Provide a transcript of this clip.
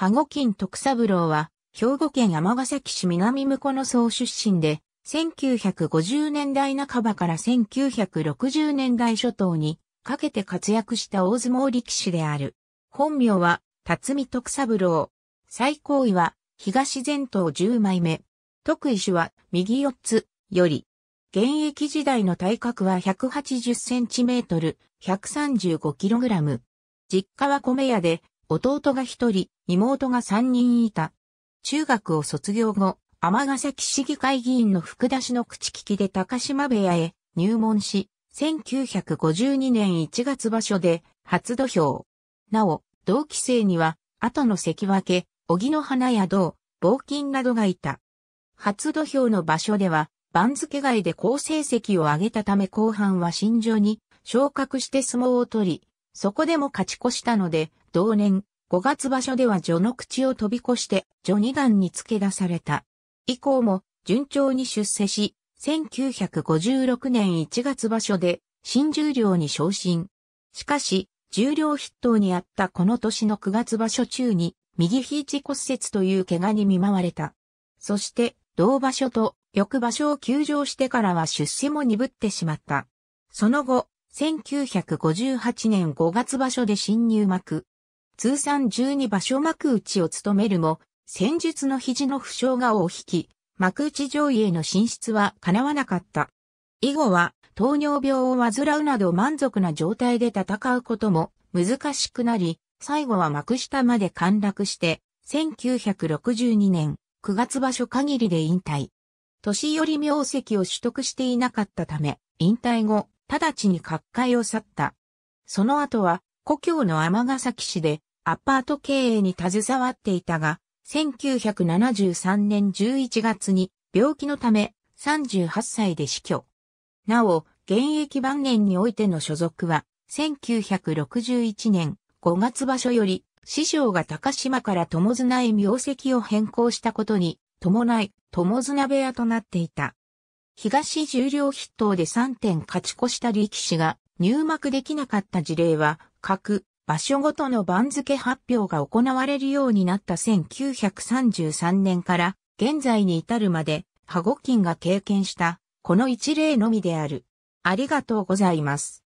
羽後金徳三郎は、兵庫県尼崎市南向の総出身で、1950年代半ばから1960年代初頭にかけて活躍した大相撲力士である。本名は、辰巳徳三郎。最高位は、東前頭10枚目。特位種は、右四つ、より。現役時代の体格は1 8 0トル、1 3 5ラム。実家は米屋で、弟が一人、妹が三人いた。中学を卒業後、ヶ崎市議会議員の福田氏の口利きで高島部屋へ入門し、1952年1月場所で初土俵。なお、同期生には、後の関脇、小木の花や銅、棒金などがいた。初土俵の場所では、番付外で好成績を上げたため後半は新庄に昇格して相撲を取り、そこでも勝ち越したので、同年、5月場所では序の口を飛び越して序二段に付け出された。以降も順調に出世し、1956年1月場所で新十両に昇進。しかし、十両筆頭にあったこの年の9月場所中に右肘骨折という怪我に見舞われた。そして、同場所と翌場所を休場してからは出世も鈍ってしまった。その後、1958年5月場所で新入幕、通算12場所幕内を務めるも、戦術の肘の負傷が尾を引き、幕内上位への進出は叶わなかった。以後は糖尿病を患うなど満足な状態で戦うことも難しくなり、最後は幕下まで陥落して、1962年9月場所限りで引退。年寄り名跡を取得していなかったため、引退後、直ちに各界を去った。その後は、故郷の天ヶ崎市で、アパート経営に携わっていたが、1973年11月に病気のため38歳で死去。なお、現役晩年においての所属は、1961年5月場所より、師匠が高島から友綱へ名跡を変更したことに、伴い、友綱部屋となっていた。東重量筆頭で3点勝ち越した力士が入幕できなかった事例は、各場所ごとの番付発表が行われるようになった1933年から現在に至るまで、ゴキンが経験した、この一例のみである。ありがとうございます。